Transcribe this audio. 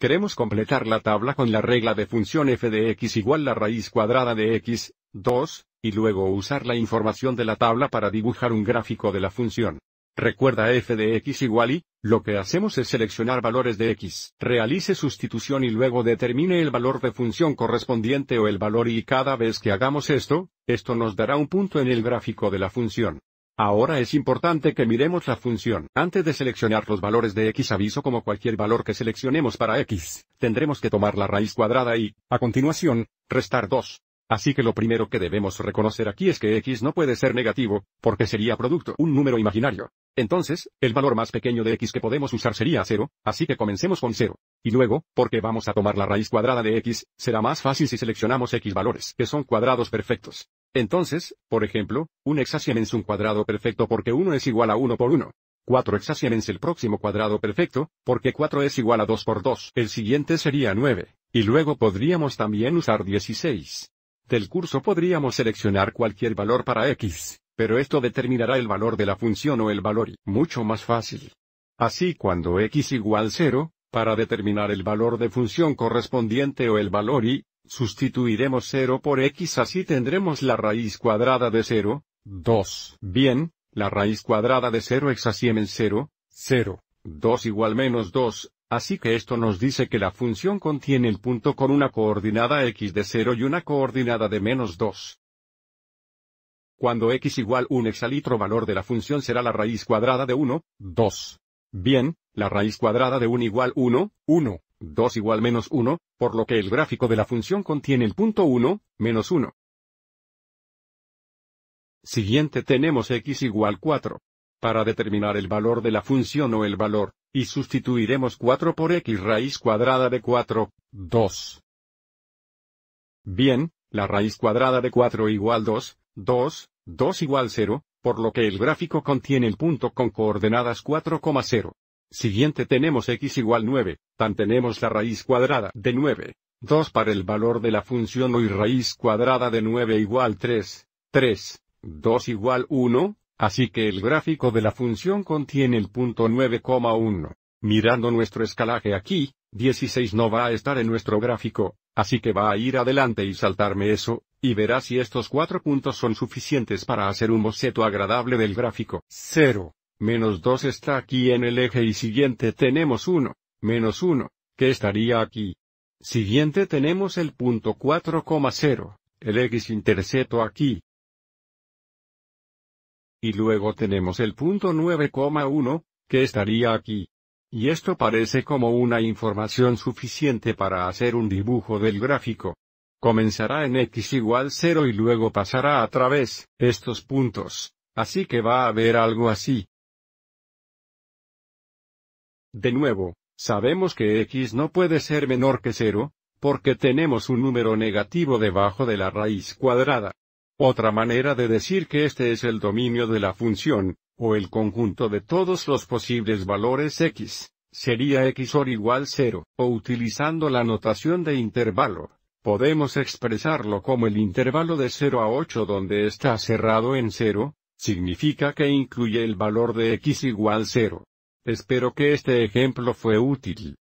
Queremos completar la tabla con la regla de función f de x igual la raíz cuadrada de x, 2, y luego usar la información de la tabla para dibujar un gráfico de la función. Recuerda f de x igual y, lo que hacemos es seleccionar valores de x. Realice sustitución y luego determine el valor de función correspondiente o el valor y cada vez que hagamos esto, esto nos dará un punto en el gráfico de la función. Ahora es importante que miremos la función. Antes de seleccionar los valores de x aviso como cualquier valor que seleccionemos para x, tendremos que tomar la raíz cuadrada y, a continuación, restar 2. Así que lo primero que debemos reconocer aquí es que x no puede ser negativo, porque sería producto un número imaginario. Entonces, el valor más pequeño de x que podemos usar sería 0, así que comencemos con 0. Y luego, porque vamos a tomar la raíz cuadrada de x, será más fácil si seleccionamos x valores que son cuadrados perfectos. Entonces, por ejemplo, un hexación es un cuadrado perfecto porque 1 es igual a 1 por 1. 4 es el próximo cuadrado perfecto, porque 4 es igual a 2 por 2. El siguiente sería 9, y luego podríamos también usar 16. Del curso podríamos seleccionar cualquier valor para x, pero esto determinará el valor de la función o el valor y mucho más fácil. Así cuando x igual 0, para determinar el valor de función correspondiente o el valor y, Sustituiremos 0 por x así tendremos la raíz cuadrada de 0, 2. Bien, la raíz cuadrada de 0 es en 0, 0, 2 igual menos 2, así que esto nos dice que la función contiene el punto con una coordinada x de 0 y una coordinada de menos 2. Cuando x igual un exalitro valor de la función será la raíz cuadrada de 1, 2. Bien, la raíz cuadrada de 1 igual 1, 1. 2 igual menos 1, por lo que el gráfico de la función contiene el punto 1, menos 1. Siguiente tenemos x igual 4. Para determinar el valor de la función o el valor, y sustituiremos 4 por x raíz cuadrada de 4, 2. Bien, la raíz cuadrada de 4 igual 2, 2, 2 igual 0, por lo que el gráfico contiene el punto con coordenadas 4,0. Siguiente tenemos x igual 9, tan tenemos la raíz cuadrada de 9. 2 para el valor de la función y raíz cuadrada de 9 igual 3, 3, 2 igual 1, así que el gráfico de la función contiene el punto 9,1. Mirando nuestro escalaje aquí, 16 no va a estar en nuestro gráfico, así que va a ir adelante y saltarme eso, y verá si estos cuatro puntos son suficientes para hacer un boceto agradable del gráfico. 0 menos 2 está aquí en el eje y siguiente tenemos 1, menos 1, que estaría aquí. Siguiente tenemos el punto 4,0, el x intercepto aquí. Y luego tenemos el punto 9,1, que estaría aquí. Y esto parece como una información suficiente para hacer un dibujo del gráfico. Comenzará en x igual 0 y luego pasará a través estos puntos, así que va a haber algo así. De nuevo, sabemos que x no puede ser menor que 0, porque tenemos un número negativo debajo de la raíz cuadrada. Otra manera de decir que este es el dominio de la función, o el conjunto de todos los posibles valores x, sería x igual 0, o utilizando la notación de intervalo. Podemos expresarlo como el intervalo de 0 a 8 donde está cerrado en 0, significa que incluye el valor de x igual 0. Espero que este ejemplo fue útil.